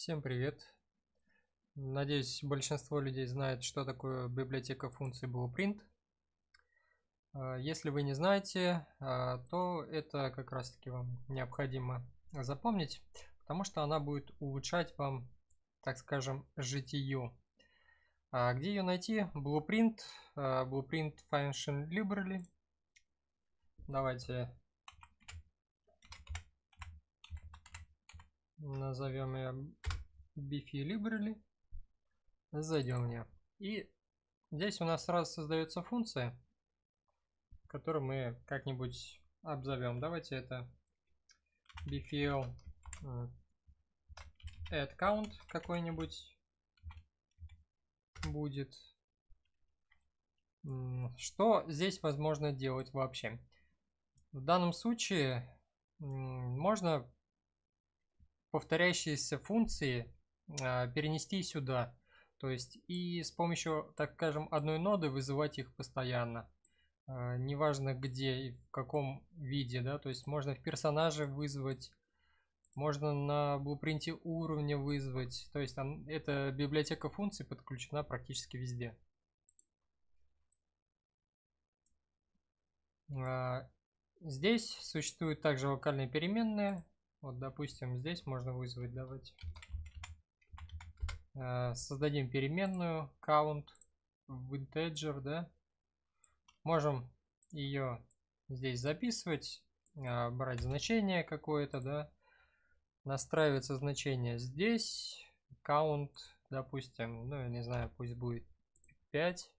Всем привет! Надеюсь, большинство людей знает, что такое библиотека функций Blueprint. А, если вы не знаете, а, то это как раз таки вам необходимо запомнить, потому что она будет улучшать вам, так скажем, житию. А, где ее найти? Blueprint, Blueprint Function Library. Давайте назовем ее Bifi Library. Зайдем в нее. И здесь у нас сразу создается функция, которую мы как-нибудь обзовем. Давайте это bfl э, add count какой-нибудь будет. Что здесь возможно делать вообще? В данном случае можно повторяющиеся функции а, перенести сюда. То есть и с помощью, так скажем, одной ноды вызывать их постоянно. А, неважно где и в каком виде, да, то есть можно в персонаже вызвать, можно на блупринте уровня вызвать. То есть там эта библиотека функций подключена практически везде. А, здесь существуют также локальные переменные, вот, допустим, здесь можно вызвать, давайте. Э, создадим переменную count в integer, да. Можем ее здесь записывать, э, брать значение какое-то, да. Настраивается значение здесь. Count, допустим, ну, я не знаю, пусть будет 5.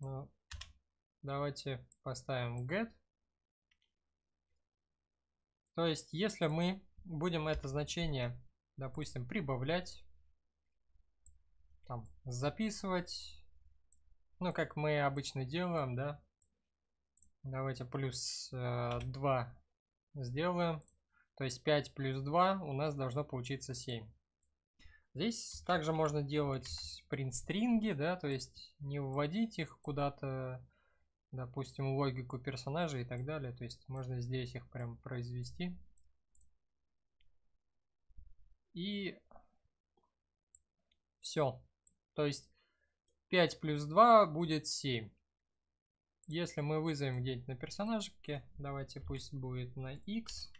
Ну, Давайте поставим get. То есть, если мы будем это значение, допустим, прибавлять, там, записывать, ну, как мы обычно делаем, да, давайте плюс э, 2 сделаем, то есть 5 плюс 2 у нас должно получиться 7. Здесь также можно делать print стринги, да, то есть не вводить их куда-то допустим, логику персонажа и так далее. То есть можно здесь их прям произвести. И все. То есть 5 плюс 2 будет 7. Если мы вызовем где-нибудь на персонажике, давайте пусть будет на x,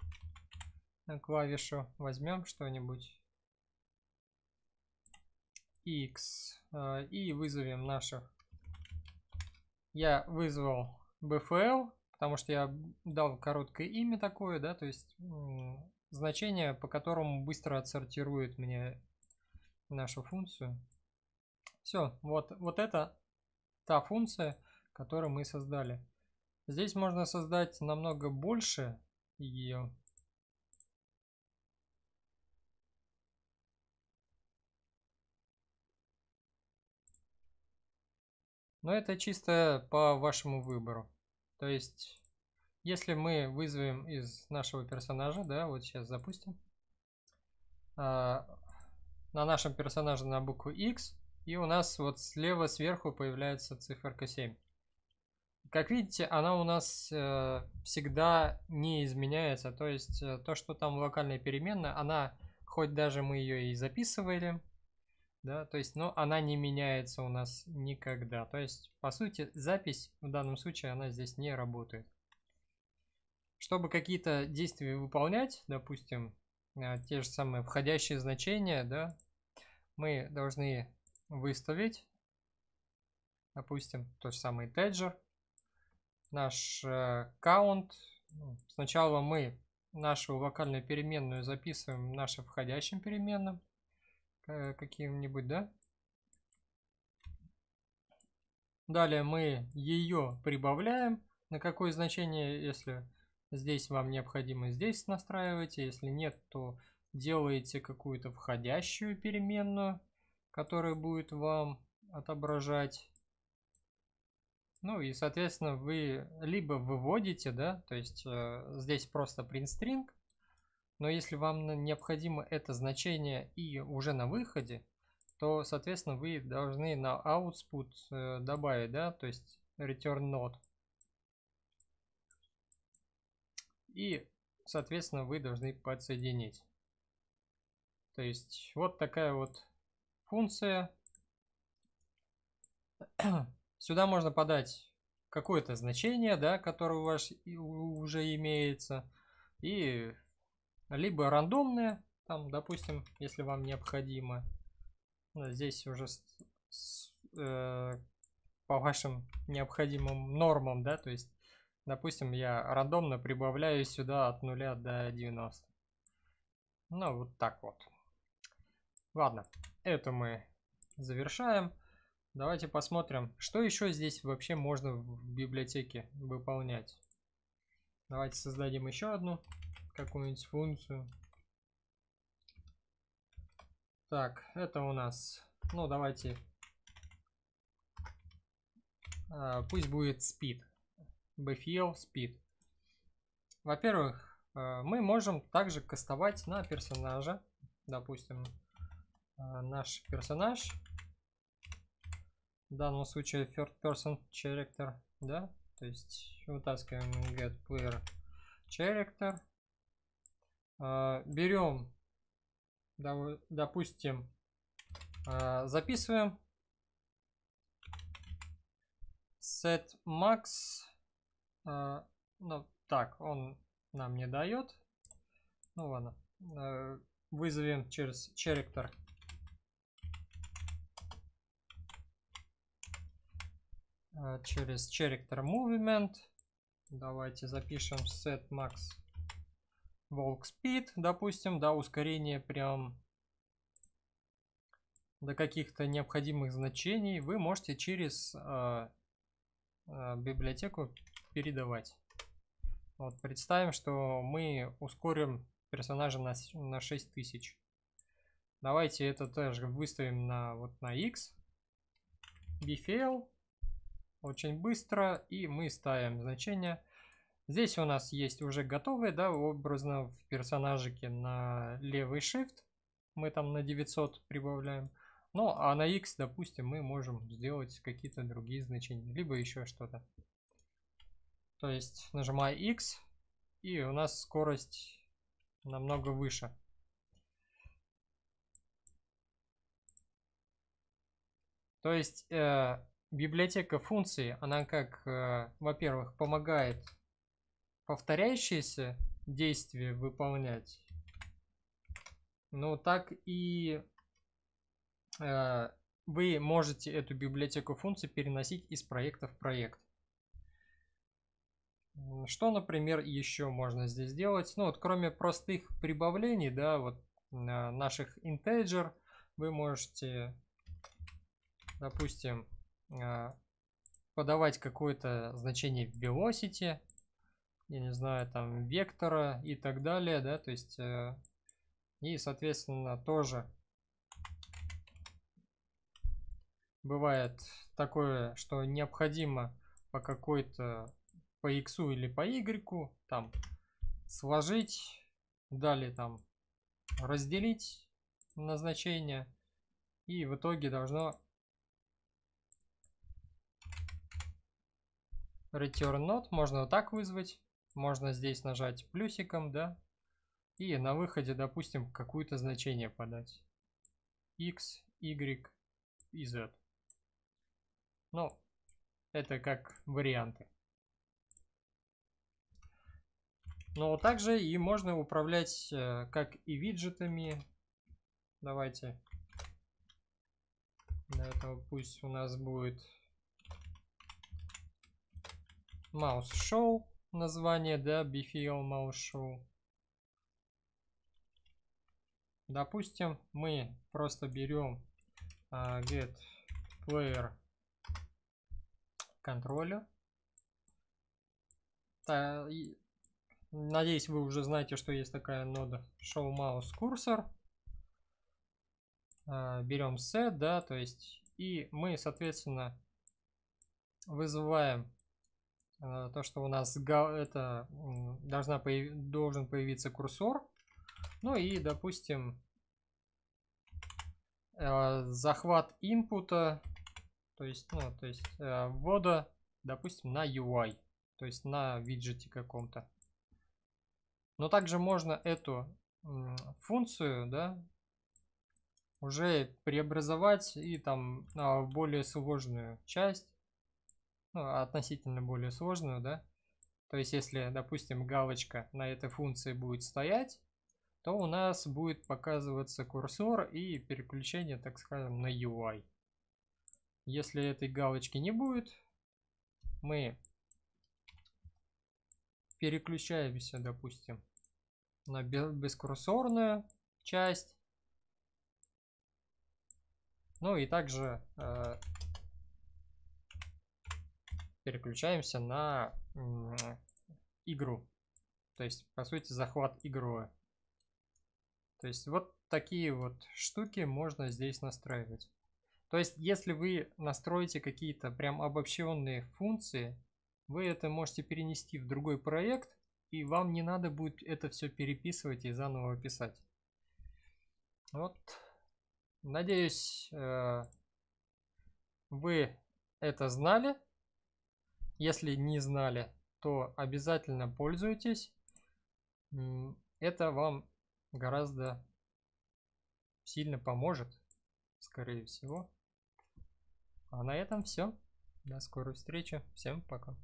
на клавишу, возьмем что-нибудь x а, и вызовем наших я вызвал BFL, потому что я дал короткое имя такое, да, то есть значение, по которому быстро отсортирует мне нашу функцию. Все, вот, вот это та функция, которую мы создали. Здесь можно создать намного больше ее. Но это чисто по вашему выбору. То есть, если мы вызовем из нашего персонажа, да, вот сейчас запустим, а, на нашем персонаже на букву X, и у нас вот слева сверху появляется циферка 7. Как видите, она у нас э, всегда не изменяется, то есть э, то, что там локальная переменная, она, хоть даже мы ее и записывали, да, то есть, но она не меняется у нас никогда. То есть, по сути, запись в данном случае, она здесь не работает. Чтобы какие-то действия выполнять, допустим, а, те же самые входящие значения, да, мы должны выставить, допустим, тот же самый теджер, наш count. Э, ну, сначала мы нашу локальную переменную записываем нашим входящим переменным, Э, каким-нибудь, да? Далее мы ее прибавляем. На какое значение, если здесь вам необходимо, здесь настраиваете. Если нет, то делаете какую-то входящую переменную, которая будет вам отображать. Ну и, соответственно, вы либо выводите, да, то есть э, здесь просто print string, но если вам необходимо это значение и уже на выходе, то, соответственно, вы должны на output э, добавить, да, то есть return node. И, соответственно, вы должны подсоединить. То есть вот такая вот функция. Сюда можно подать какое-то значение, да, которое у вас уже имеется. И либо рандомные, там, допустим, если вам необходимо. Здесь уже с, с, э, по вашим необходимым нормам, да, то есть, допустим, я рандомно прибавляю сюда от 0 до 90. Ну, вот так вот. Ладно, это мы завершаем. Давайте посмотрим, что еще здесь вообще можно в библиотеке выполнять. Давайте создадим еще одну какую-нибудь функцию. Так, это у нас... Ну, давайте... Э, пусть будет speed. BFL speed. Во-первых, э, мы можем также кастовать на персонажа. Допустим, э, наш персонаж. В данном случае third person character, да? То есть вытаскиваем get player character. А, берем, допустим, а, записываем set max. А, ну, так, он нам не дает. Ну ладно. Вызовем через character Через character movement. Давайте запишем set max. Волк спид, допустим, да, ускорение прям до каких-то необходимых значений вы можете через э, э, библиотеку передавать. Вот представим, что мы ускорим персонажа на, на 6000. Давайте это тоже выставим на, вот на x. Bfail. Очень быстро. И мы ставим значение Здесь у нас есть уже готовые, да, образно в персонажике на левый shift. Мы там на 900 прибавляем. Ну, а на x, допустим, мы можем сделать какие-то другие значения, либо еще что-то. То есть нажимаю x, и у нас скорость намного выше. То есть э, библиотека функций, она как, э, во-первых, помогает повторяющиеся действия выполнять. Ну, так и э, вы можете эту библиотеку функций переносить из проекта в проект. Что, например, еще можно здесь делать? Ну, вот кроме простых прибавлений, да, вот э, наших integer, вы можете, допустим, э, подавать какое-то значение velocity, я не знаю, там, вектора и так далее, да, то есть, э, и, соответственно, тоже бывает такое, что необходимо по какой-то, по x или по y, там, сложить, далее там разделить на значение, и в итоге должно return not можно вот так вызвать можно здесь нажать плюсиком, да, и на выходе, допустим, какое-то значение подать. X, Y и Z. Ну, это как варианты. Но ну, также и можно управлять э, как и виджетами. Давайте. Для этого пусть у нас будет mouse show название, да, Bifil Малшу. Допустим, мы просто берем uh, get player контроля. надеюсь, вы уже знаете, что есть такая нода show mouse cursor. А, берем set, да, то есть, и мы, соответственно, вызываем Э, то, что у нас это должна появ... должен появиться курсор. Ну и, допустим, э, захват инпута, то есть, ну, то есть э, ввода, допустим, на UI, то есть на виджете каком-то. Но также можно эту функцию, да, уже преобразовать и там а, в более сложную часть ну, относительно более сложную, да. То есть, если, допустим, галочка на этой функции будет стоять, то у нас будет показываться курсор и переключение, так скажем, на UI. Если этой галочки не будет, мы переключаемся, допустим, на бескурсорную часть. Ну и также э, переключаемся на игру. То есть, по сути, захват игры. То есть, вот такие вот штуки можно здесь настраивать. То есть, если вы настроите какие-то прям обобщенные функции, вы это можете перенести в другой проект, и вам не надо будет это все переписывать и заново писать. Вот. Надеюсь, э, вы это знали. Если не знали, то обязательно пользуйтесь. Это вам гораздо сильно поможет, скорее всего. А на этом все. До скорой встречи. Всем пока.